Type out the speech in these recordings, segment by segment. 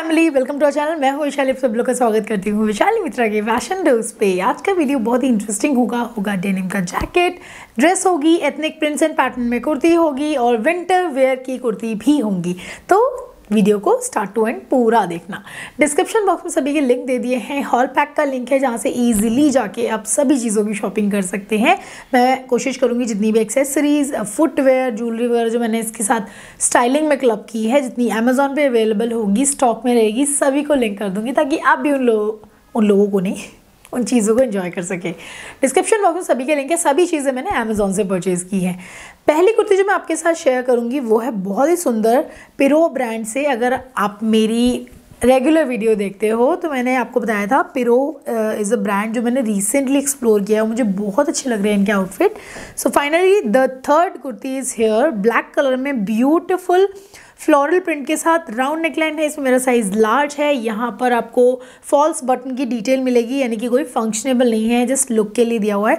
family welcome to our channel मैं हूँ विशाली आप सब लोग का स्वागत करती हूँ विशाली मित्रा के फैशन डोज पे आज का वीडियो बहुत ही इंटरेस्टिंग होगा होगा डेनिम का जैकेट ड्रेस होगी एथनिक प्रिंट्स एंड पैटर्न में कुर्ती होगी और विंटर वेयर की कुर्ती भी होंगी तो वीडियो को स्टार्ट टू एंड पूरा देखना डिस्क्रिप्शन बॉक्स में सभी के लिंक दे दिए हैं हॉल पैक का लिंक है जहाँ से ईजिली जाके आप सभी चीज़ों की शॉपिंग कर सकते हैं मैं कोशिश करूँगी जितनी भी एक्सेसरीज फुटवेयर ज्वेलरी वगैरह जो मैंने इसके साथ स्टाइलिंग में क्लब की है जितनी अमेजोन पर अवेलेबल होगी स्टॉक में रहेगी सभी को लिंक कर दूँगी ताकि आप भी उन लोगों उन लोगों को नहीं उन चीज़ों को इन्जॉय कर सके डिस्क्रिप्शन बॉक्स में सभी के लिंक है सभी चीज़ें मैंने अमेज़ोन से परचेज़ की हैं पहली कुर्ती जो मैं आपके साथ शेयर करूँगी वो है बहुत ही सुंदर पिरो ब्रांड से अगर आप मेरी रेगुलर वीडियो देखते हो तो मैंने आपको बताया था पिरो इज़ अ ब्रांड जो मैंने रिसेंटली एक्सप्लोर किया है मुझे बहुत अच्छे लग रहे हैं इनके outfit so finally the third kurti is here black colour में ब्यूटिफुल फ्लोरल प्रिंट के साथ राउंड नेकलाइन है इसमें मेरा साइज़ लार्ज है यहाँ पर आपको फॉल्स बटन की डिटेल मिलेगी यानी कि कोई फंक्शनेबल नहीं है जस्ट लुक के लिए दिया हुआ है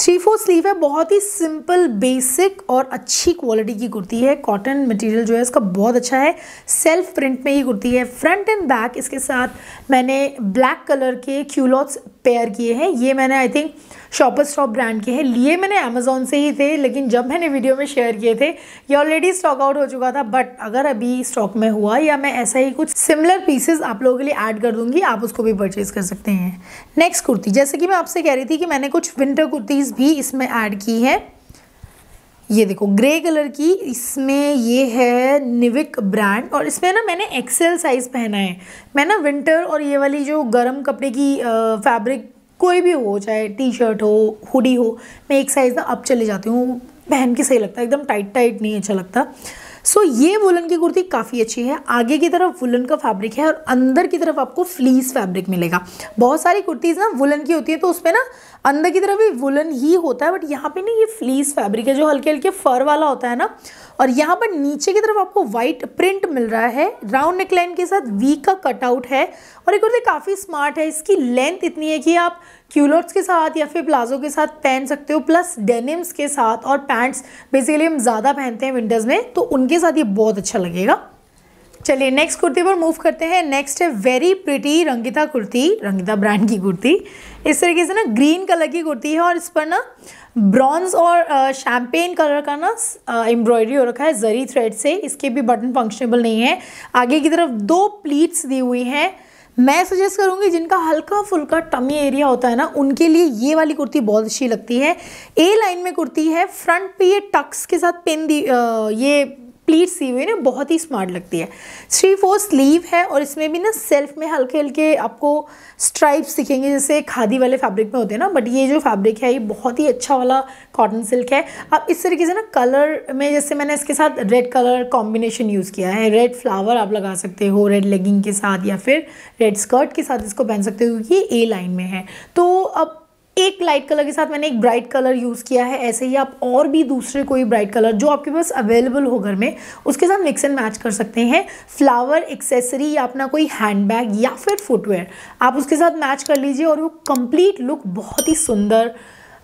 थ्री फोर स्लीव है बहुत ही सिंपल बेसिक और अच्छी क्वालिटी की कुर्ती है कॉटन मटेरियल जो है इसका बहुत अच्छा है सेल्फ प्रिंट में ही कुर्ती है फ्रंट एंड बैक इसके साथ मैंने ब्लैक कलर के क्यूलॉट्स पेयर किए हैं ये मैंने I think Shoppers Stop brand के हैं लिए मैंने अमेज़ोन से ही थे लेकिन जब मैंने वीडियो में शेयर किए थे ये ऑलरेडी स्टॉक आउट हो चुका था बट अगर अभी स्टॉक में हुआ या मैं ऐसा ही कुछ सिमिलर पीसेज आप लोगों के लिए ऐड कर दूंगी आप उसको भी परचेज़ कर सकते हैं नेक्स्ट कुर्ती जैसे कि मैं आपसे कह रही थी कि मैंने कुछ विंटर कुर्तीज़ भी इसमें ऐड की है ये देखो ग्रे कलर की इसमें ये है निविक ब्रांड और इसमें ना मैंने एक्सेल साइज़ पहना है मैं ना विंटर और ये वाली जो गर्म कपड़े की फैब्रिक कोई भी हो चाहे टी शर्ट हो हुडी हो मैं एक साइज़ अप चले जाती हूँ पहन के सही लगता है एकदम टाइट टाइट नहीं अच्छा लगता सो so, ये वुलन की कुर्ती काफ़ी अच्छी है आगे की तरफ वुलन का फैब्रिक है और अंदर की तरफ आपको फ्लीस फैब्रिक मिलेगा बहुत सारी कुर्तीज़ ना वुलन की होती है तो उसमें ना अंदर की तरफ भी वुलन ही होता है बट यहाँ पे ना ये फ्लीस फैब्रिक है जो हल्के हल्के फर वाला होता है ना और यहाँ पर नीचे की तरफ आपको वाइट प्रिंट मिल रहा है राउंड नेकलाइन के साथ वी का कटआउट है और ये कुर्ती काफ़ी स्मार्ट है इसकी लेंथ इतनी है कि आप क्यूलोट्स के साथ या फिर प्लाजो के साथ पहन सकते हो प्लस डेनिम्स के साथ और पैंट्स बेसिकली हम ज़्यादा पहनते हैं विंटर्स में तो उनके साथ ये बहुत अच्छा लगेगा चलिए नेक्स्ट कुर्ती पर मूव करते हैं नेक्स्ट है very pretty Rangita kurti Rangita brand की कुर्ती इस तरीके से ना ग्रीन कलर की कुर्ती है और इस पर ना ब्रॉन्ज और शैम्पेन कलर का ना एम्ब्रॉयडरी हो रखा है जरी थ्रेड से इसके भी बटन फंक्शनेबल नहीं है आगे की तरफ दो प्लीट्स दी हुई हैं मैं सजेस्ट करूँगी जिनका हल्का फुल्का टमी एरिया होता है ना उनके लिए ये वाली कुर्ती बहुत अच्छी लगती है ए लाइन में कुर्ती है फ्रंट पे ये टक्स के साथ पिन दी आ, ये प्लीट सी हुई ना बहुत ही स्मार्ट लगती है थ्री फोर स्लीव है और इसमें भी ना सेल्फ में हल्के हल्के आपको स्ट्राइप्स दिखेंगे जैसे खादी वाले फैब्रिक में होते हैं ना बट ये जो फैब्रिक है ये बहुत ही अच्छा वाला कॉटन सिल्क है अब इस तरीके से ना कलर में जैसे मैंने इसके साथ रेड कलर कॉम्बिनेशन यूज़ किया है रेड फ्लावर आप लगा सकते हो रेड लेगिंग के साथ या फिर रेड स्कर्ट के साथ इसको पहन सकते हो क्योंकि ए लाइन में है तो अब एक लाइट कलर के साथ मैंने एक ब्राइट कलर यूज़ किया है ऐसे ही आप और भी दूसरे कोई ब्राइट कलर जो आपके पास अवेलेबल हो घर में उसके साथ मिक्स एंड मैच कर सकते हैं फ्लावर एक्सेसरी या अपना कोई हैंडबैग या फिर फुटवेयर आप उसके साथ मैच कर लीजिए और वो कंप्लीट लुक बहुत ही सुंदर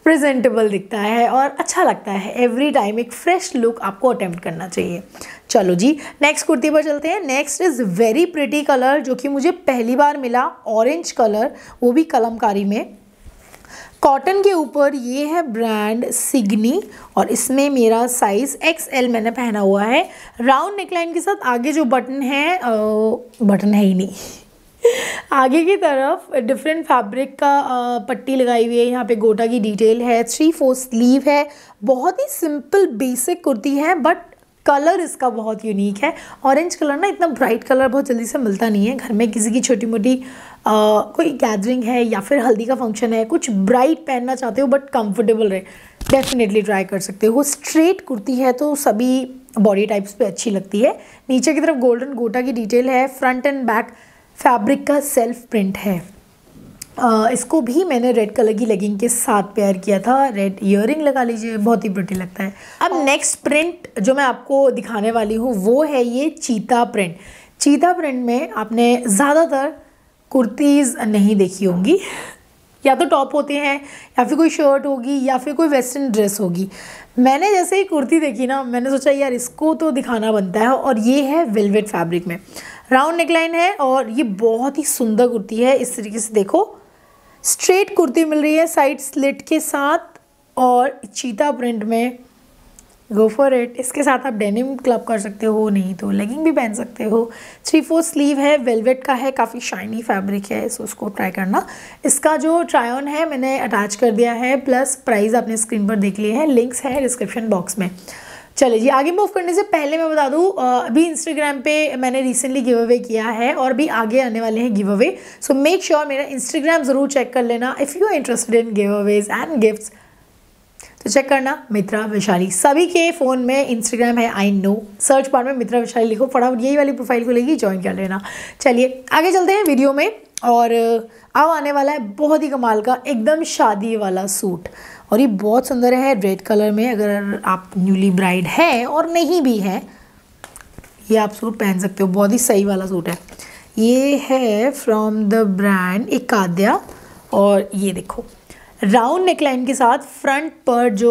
प्रेजेंटेबल दिखता है और अच्छा लगता है एवरी टाइम एक फ्रेश लुक आपको अटैम्प्ट करना चाहिए चलो जी नेक्स्ट कुर्ती पर चलते हैं next is very pretty colour जो कि मुझे पहली बार मिला ऑरेंज कलर वो भी कलमकारी में कॉटन के ऊपर ये है ब्रांड सिग्नी और इसमें मेरा साइज़ एक्स एल मैंने पहना हुआ है राउंड नेकलाइन के साथ आगे जो बटन है बटन है ही नहीं आगे की तरफ डिफरेंट फैब्रिक का पट्टी लगाई हुई है यहाँ पे गोटा की डिटेल है थ्री फोर स्लीव है बहुत ही सिंपल बेसिक कुर्ती है बट कलर इसका बहुत यूनिक है ऑरेंज कलर ना इतना ब्राइट कलर बहुत जल्दी से मिलता नहीं है घर में किसी की छोटी मोटी कोई गैदरिंग है या फिर हल्दी का फंक्शन है कुछ ब्राइट पहनना चाहते हो बट कंफर्टेबल रहे डेफिनेटली ट्राई कर सकते हो स्ट्रेट कुर्ती है तो सभी बॉडी टाइप्स पे अच्छी लगती है नीचे की तरफ गोल्डन गोटा की डिटेल है फ्रंट एंड बैक फैब्रिक का सेल्फ प्रिंट है आ, इसको भी मैंने रेड कलर की लेगिंग के साथ पेयर किया था रेड इयर लगा लीजिए बहुत ही ब्रिटी लगता है अब नेक्स्ट प्रिंट जो मैं आपको दिखाने वाली हूँ वो है ये चीता प्रिंट चीता प्रिंट में आपने ज़्यादातर कुर्तीज़ नहीं देखी होंगी या तो टॉप होते हैं या फिर कोई शर्ट होगी या फिर कोई वेस्टर्न ड्रेस होगी मैंने जैसे ही कुर्ती देखी ना मैंने सोचा यार इसको तो दिखाना बनता है और ये है वेलवेट फैब्रिक में राउंड नेकलाइन है और ये बहुत ही सुंदर कुर्ती है इस तरीके से देखो स्ट्रेट कुर्ती मिल रही है साइड स्लिट के साथ और चीता प्रिंट में गो फॉर इट इसके साथ आप डेनिम क्लब कर सकते हो नहीं तो लेगिंग भी पहन सकते हो थ्री फोर स्लीव है वेलवेट का है काफ़ी शाइनी फैब्रिक है सो उसको ट्राई करना इसका जो ट्राई ऑन है मैंने अटैच कर दिया है प्लस प्राइस आपने स्क्रीन पर देख लिए हैं लिंक्स है डिस्क्रिप्शन बॉक्स में चले जी आगे मूव करने से पहले मैं बता दूँ अभी इंस्टाग्राम पे मैंने रिसेंटली गिव अवे किया है और भी आगे आने वाले हैं giveaway so make sure मेरा इंस्टाग्राम ज़रूर चेक कर लेना if you are interested in giveaways and gifts तो चेक करना मित्रा वैशाली सभी के फ़ोन में इंस्टाग्राम है आई नो सर्च बार में मित्रा वैशाली लिखो फटाफट यही वाली प्रोफाइल को लेगी ज्वाइन कर लेना चलिए आगे चलते हैं वीडियो में और अब आने वाला है बहुत ही कमाल का एकदम शादी वाला सूट और ये बहुत सुंदर है रेड कलर में अगर आप न्यूली ब्राइड है और नहीं भी है ये आप सूट पहन सकते हो बहुत ही सही वाला सूट है ये है फ्रॉम द ब्रांड एकाद्या और ये देखो राउंड नेकलाइन के साथ फ्रंट पर जो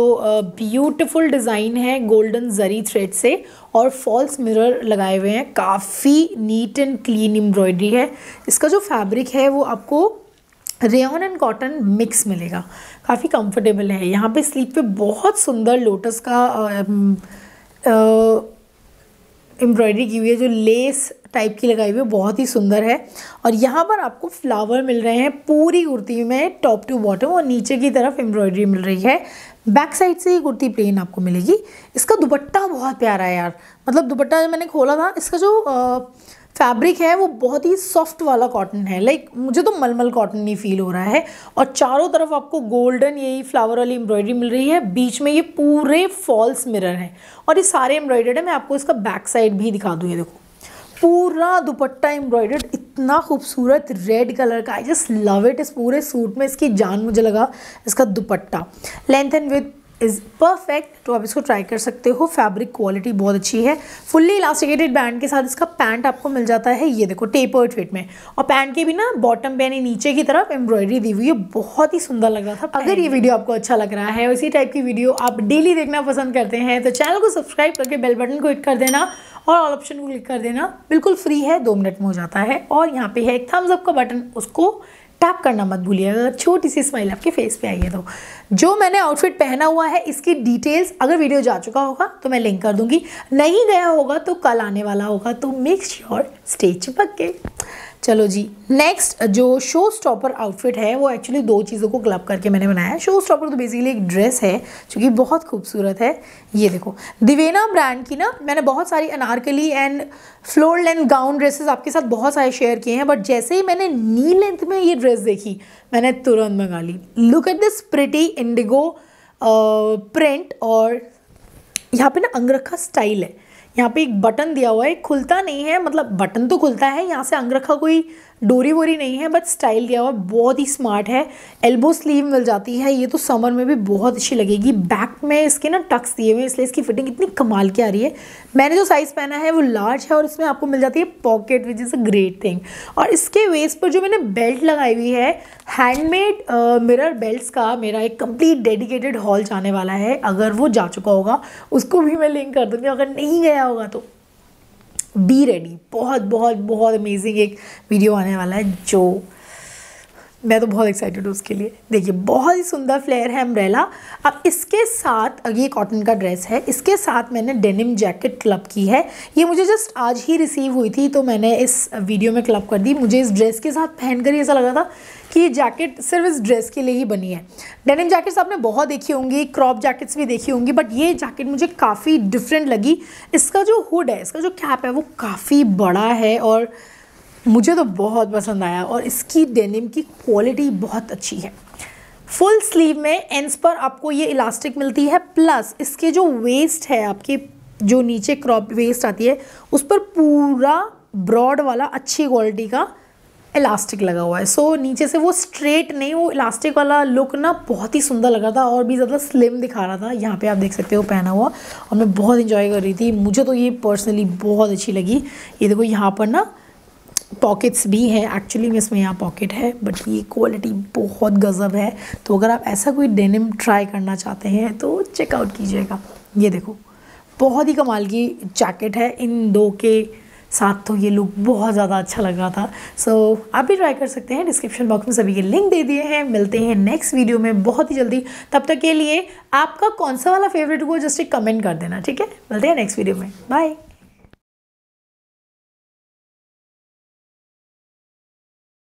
ब्यूटीफुल डिज़ाइन है गोल्डन जरी थ्रेड से और फॉल्स मिरर लगाए हुए हैं काफ़ी नीट एंड क्लीन एम्ब्रॉयडरी है इसका जो फैब्रिक है वो आपको रेयन एंड कॉटन मिक्स मिलेगा काफ़ी कंफर्टेबल है यहाँ पे स्लीप पे बहुत सुंदर लोटस का आ, आ, एम्ब्रॉयडरी की हुई है जो लेस टाइप की लगाई हुई है बहुत ही सुंदर है और यहाँ पर आपको फ्लावर मिल रहे हैं पूरी कुर्ती में टॉप टू बॉटम और नीचे की तरफ एम्ब्रॉयडरी मिल रही है बैक साइड से ये कुर्ती प्लेन आपको मिलेगी इसका दुपट्टा बहुत प्यारा है यार मतलब दुपट्टा मैंने खोला था इसका जो आ, फैब्रिक है वो बहुत ही सॉफ्ट वाला कॉटन है लाइक मुझे तो मलमल कॉटन ही फील हो रहा है और चारों तरफ आपको गोल्डन यही फ्लावर वाली एम्ब्रॉयडरी मिल रही है बीच में ये पूरे फॉल्स मिरर है और ये सारे एम्ब्रॉयडर्ड है मैं आपको इसका बैक साइड भी दिखा दूँ ये देखो पूरा दुपट्टा एम्ब्रॉयडर्ड इतना खूबसूरत रेड कलर का आई जस्ट लव इट इस पूरे सूट में इसकी जान मुझे लगा इसका dupatta length and width is perfect तो आप इसको ट्राई कर सकते हो फैब्रिक क्वालिटी बहुत अच्छी है फुल्ली इलास्टिकेटेड बैंड के साथ इसका पैंट आपको मिल जाता है ये देखो टेपर्ड फिट में और पैंट के भी ना बॉटम पे यानी नीचे की तरफ एम्ब्रॉयडरी दी हुई है बहुत ही सुंदर लग रहा था अगर ये वीडियो आपको अच्छा लग रहा है उसी टाइप की वीडियो आप डेली देखना पसंद करते हैं तो चैनल को सब्सक्राइब करके बेल बटन को हिट कर देना और ऑल ऑप्शन को क्लिक कर देना बिल्कुल फ्री है दो मिनट में हो जाता है और यहाँ पे है एक थम्स अप का बटन उसको टैप करना मत भूलिएगा छोटी सी स्माइल आपके फेस पे आई है तो जो मैंने आउटफिट पहना हुआ है इसकी डिटेल्स अगर वीडियो जा चुका होगा तो मैं लिंक कर दूंगी नहीं गया होगा तो कल आने वाला होगा तो मेक श्योर स्टेज पक्के चलो जी नेक्स्ट जो शो स्टॉपर आउटफिट है वो एक्चुअली दो चीज़ों को क्लब करके मैंने बनाया शो स्टॉपर तो बेसिकली एक ड्रेस है जो कि बहुत खूबसूरत है ये देखो दिवेना ब्रांड की ना मैंने बहुत सारी anarkali and floor length gown dresses आपके साथ बहुत सारे शेयर किए हैं बट जैसे ही मैंने नी लेंथ में ये ड्रेस देखी मैंने तुरंत मंगा ली look at this pretty indigo print और यहाँ पे ना अंगरखा स्टाइल है यहाँ पे एक बटन दिया हुआ है खुलता नहीं है मतलब बटन तो खुलता है यहाँ से अंगरखा कोई डोरी वोरी नहीं है बट स्टाइल गया हुआ बहुत ही स्मार्ट है एल्बो स्लीव मिल जाती है ये तो समर में भी बहुत अच्छी लगेगी बैक में इसके ना टक्स दिए हुए इसलिए इसकी फिटिंग इतनी कमाल की आ रही है मैंने जो साइज़ पहना है वो लार्ज है और इसमें आपको मिल जाती है pocket which is a great thing और इसके वेस्ट पर जो मैंने बेल्ट लगाई हुई है हैंडमेड मिरर बेल्ट का मेरा एक कम्प्लीट डेडिकेटेड हॉल जाने वाला है अगर वो जा चुका होगा उसको भी मैं लिंक कर दूँगी अगर नहीं गया होगा तो बी रेडी बहुत बहुत बहुत अमेजिंग एक वीडियो आने वाला है जो मैं तो बहुत एक्साइटेड हूँ उसके लिए देखिए बहुत ही सुंदर फ्लेयर है अम्ब्रेला अब इसके साथ ये कॉटन का ड्रेस है इसके साथ मैंने डेनिम जैकेट क्लब की है ये मुझे जस्ट आज ही रिसीव हुई थी तो मैंने इस वीडियो में क्लब कर दी मुझे इस ड्रेस के साथ पहनकर ही ऐसा लगा था कि ये जैकेट सिर्फ इस ड्रेस के लिए ही बनी है डेनिम जैकेट्स आपने बहुत देखी होंगी क्रॉप जैकेट्स भी देखी होंगी बट ये जैकेट मुझे काफ़ी डिफरेंट लगी इसका जो हुड है इसका जो कैप है वो काफ़ी बड़ा है और मुझे तो बहुत पसंद आया और इसकी डेनिम की क्वालिटी बहुत अच्छी है फुल स्लीव में एंड्स पर आपको ये इलास्टिक मिलती है प्लस इसके जो वेस्ट है आपके जो नीचे क्रॉप वेस्ट आती है उस पर पूरा ब्रॉड वाला अच्छी क्वालिटी का इलास्टिक लगा हुआ है सो so, नीचे से वो स्ट्रेट नहीं वो इलास्टिक वाला लुक ना बहुत ही सुंदर लग रहा था और भी ज़्यादा स्लिम दिखा रहा था यहाँ पे आप देख सकते हो पहना हुआ और मैं बहुत इन्जॉय कर रही थी मुझे तो ये पर्सनली बहुत अच्छी लगी ये देखो यहाँ पर ना पॉकेट्स भी हैं एक्चुअली में इसमें यहाँ पॉकेट है बट ये क्वालिटी बहुत गज़ब है तो अगर आप ऐसा कोई डेनिम ट्राई करना चाहते हैं तो चेकआउट कीजिएगा ये देखो बहुत ही कमाल की जैकेट है इन दो के साथ तो ये लुक बहुत ज़्यादा अच्छा लग रहा था सो so, आप भी ट्राई कर सकते हैं डिस्क्रिप्शन बॉक्स में सभी के लिंक दे दिए हैं मिलते हैं नेक्स्ट वीडियो में बहुत ही जल्दी तब तक के लिए आपका कौन सा वाला फेवरेट हुआ जस्ट एक कमेंट कर देना ठीक है मिलते हैं नेक्स्ट वीडियो में बाय